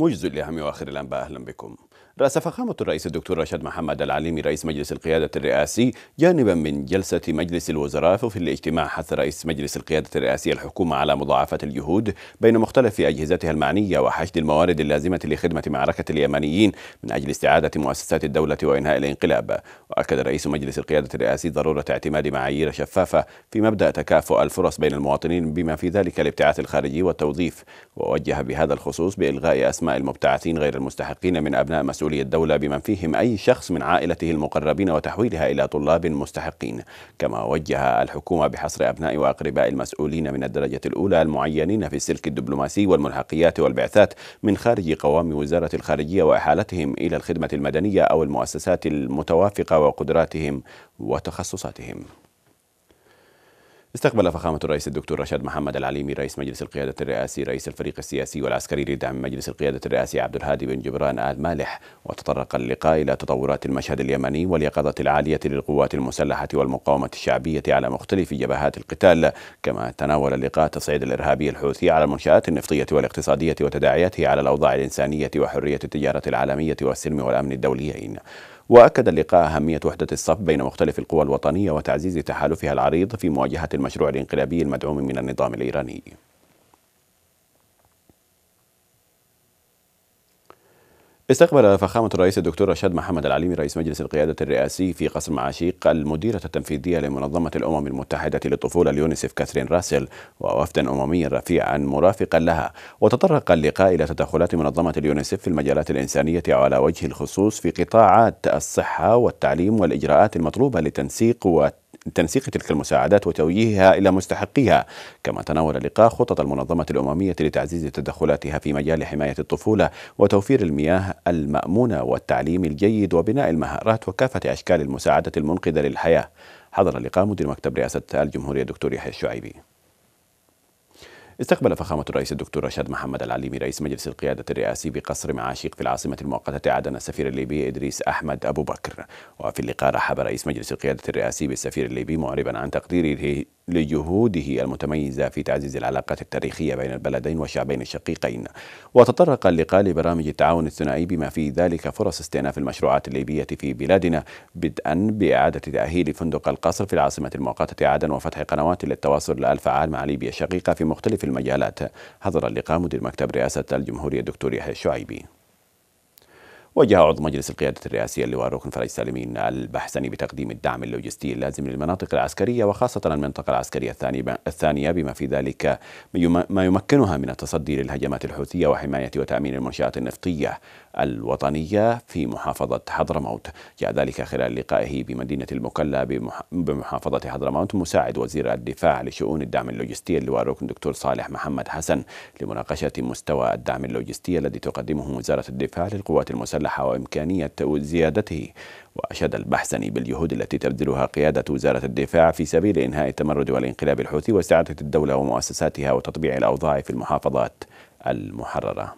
موجز الإهم وآخر الأنباء أهلا بكم رأس فخامة الرئيس الدكتور رشاد محمد العليمي رئيس مجلس القيادة الرئاسي جانبا من جلسة مجلس الوزراء في الاجتماع حث رئيس مجلس القيادة الرئاسي الحكومة على مضاعفة الجهود بين مختلف أجهزتها المعنية وحشد الموارد اللازمة لخدمة معركة اليمنيين من أجل استعادة مؤسسات الدولة وإنهاء الانقلاب وأكد رئيس مجلس القيادة الرئاسي ضرورة اعتماد معايير شفافة في مبدأ تكافؤ الفرص بين المواطنين بما في ذلك الابتعاث الخارجي والتوظيف ووجه بهذا الخصوص بإلغاء أسماء المبتعثين غير المستحقين من أبناء مسؤول ولي الدولة بمن فيهم أي شخص من عائلته المقربين وتحويلها إلى طلاب مستحقين كما وجه الحكومة بحصر أبناء وأقرباء المسؤولين من الدرجة الأولى المعينين في السلك الدبلوماسي والملحقيات والبعثات من خارج قوام وزارة الخارجية وإحالتهم إلى الخدمة المدنية أو المؤسسات المتوافقة وقدراتهم وتخصصاتهم استقبل فخامة الرئيس الدكتور رشاد محمد العليمي رئيس مجلس القيادة الرئاسي رئيس الفريق السياسي والعسكري لدعم مجلس القيادة الرئاسي عبد الهادي بن جبران آل مالح وتطرق اللقاء إلى تطورات المشهد اليمني واليقظة العالية للقوات المسلحة والمقاومة الشعبية على مختلف جبهات القتال كما تناول اللقاء تصعيد الإرهابي الحوثي على المنشآت النفطية والاقتصادية وتداعياته على الأوضاع الإنسانية وحرية التجارة العالمية والسلم والأمن الدوليين وأكد اللقاء أهمية وحدة الصف بين مختلف القوى الوطنية وتعزيز تحالفها العريض في مواجهة المشروع الانقلابي المدعوم من النظام الإيراني استقبل فخامة الرئيس الدكتور رشاد محمد العليمي رئيس مجلس القيادة الرئاسي في قصر معاشيق المديرة التنفيذية لمنظمة الأمم المتحدة للطفولة اليونيسف كاثرين راسل ووفدا أمميا رفيعا مرافقا لها وتطرق اللقاء إلى تدخلات منظمة اليونيسف في المجالات الإنسانية على وجه الخصوص في قطاعات الصحة والتعليم والإجراءات المطلوبة لتنسيق وت تنسيق تلك المساعدات وتوجيهها إلى مستحقيها كما تناول اللقاء خطط المنظمة الأممية لتعزيز تدخلاتها في مجال حماية الطفولة وتوفير المياه المأمونة والتعليم الجيد وبناء المهارات وكافة أشكال المساعدة المنقذة للحياة حضر اللقاء مدير مكتب رئاسة الجمهورية الدكتور يحيى الشعيبي استقبل فخامة الرئيس الدكتور رشاد محمد العليمي رئيس مجلس القيادة الرئاسي بقصر معاشيق في العاصمة المؤقتة عدن السفير الليبي إدريس أحمد أبو بكر وفي اللقاء رحب رئيس مجلس القيادة الرئاسي بالسفير الليبي معربا عن تقديره لجهوده المتميزة في تعزيز العلاقات التاريخية بين البلدين والشعبين الشقيقين وتطرق اللقاء لبرامج التعاون الثنائي بما في ذلك فرص استئناف المشروعات الليبية في بلادنا بدءا بإعادة تأهيل فندق القصر في العاصمة المؤقتة عادا وفتح قنوات للتواصل الفعال مع ليبيا الشقيقة في مختلف المجالات حضر اللقاء مدير مكتب رئاسة الجمهورية الدكتور يحيى الشعيبي وجه عضو مجلس القيادة الرئاسية اللواء ركن فرج سالمين البحسني بتقديم الدعم اللوجستي اللازم للمناطق العسكرية وخاصة المنطقة العسكرية الثانية بما في ذلك ما يمكنها من التصدي للهجمات الحوثية وحماية وتأمين المنشآت النفطية الوطنية في محافظة حضرموت جاء ذلك خلال لقائه بمدينة المكلا بمحافظة حضرموت مساعد وزير الدفاع لشؤون الدعم اللوجستي اللواء ركن دكتور صالح محمد حسن لمناقشة مستوى الدعم اللوجستي الذي تقدمه وزارة الدفاع للقوات المسلحة وإمكانية زيادته وأشاد البحثني بالجهود التي تبذلها قيادة وزارة الدفاع في سبيل إنهاء التمرد والانقلاب الحوثي واستعادة الدولة ومؤسساتها وتطبيع الأوضاع في المحافظات المحررة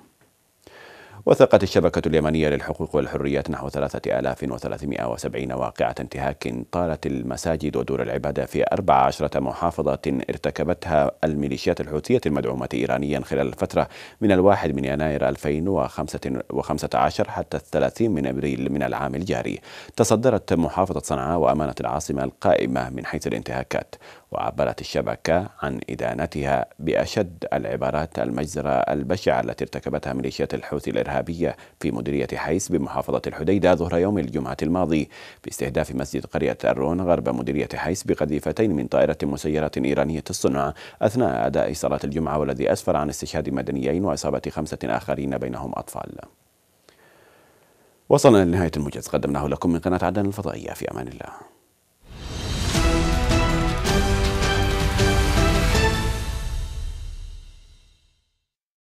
وثقت الشبكة اليمنية للحقوق والحريات نحو 3370 واقعة انتهاك طالت المساجد ودور العبادة في 14 محافظة ارتكبتها الميليشيات الحوثية المدعومة إيرانيا خلال الفترة من الواحد من يناير 2015 حتى 30 من أبريل من العام الجاري تصدرت محافظة صنعاء وأمانة العاصمة القائمة من حيث الانتهاكات وعبرت الشبكة عن إدانتها بأشد العبارات المجزرة البشعة التي ارتكبتها ميليشيات الحوثي الإرهابية في مديرية حيس بمحافظة الحديدة ظهر يوم الجمعة الماضي باستهداف مسجد قرية الرون غرب مديرية حيس بقذيفتين من طائرة مسيرة إيرانية الصنع أثناء أداء صلاة الجمعة والذي أسفر عن استشهاد مدنيين وإصابة خمسة آخرين بينهم أطفال وصلنا لنهاية الموجز قدمناه لكم من قناة عدن الفضائية في أمان الله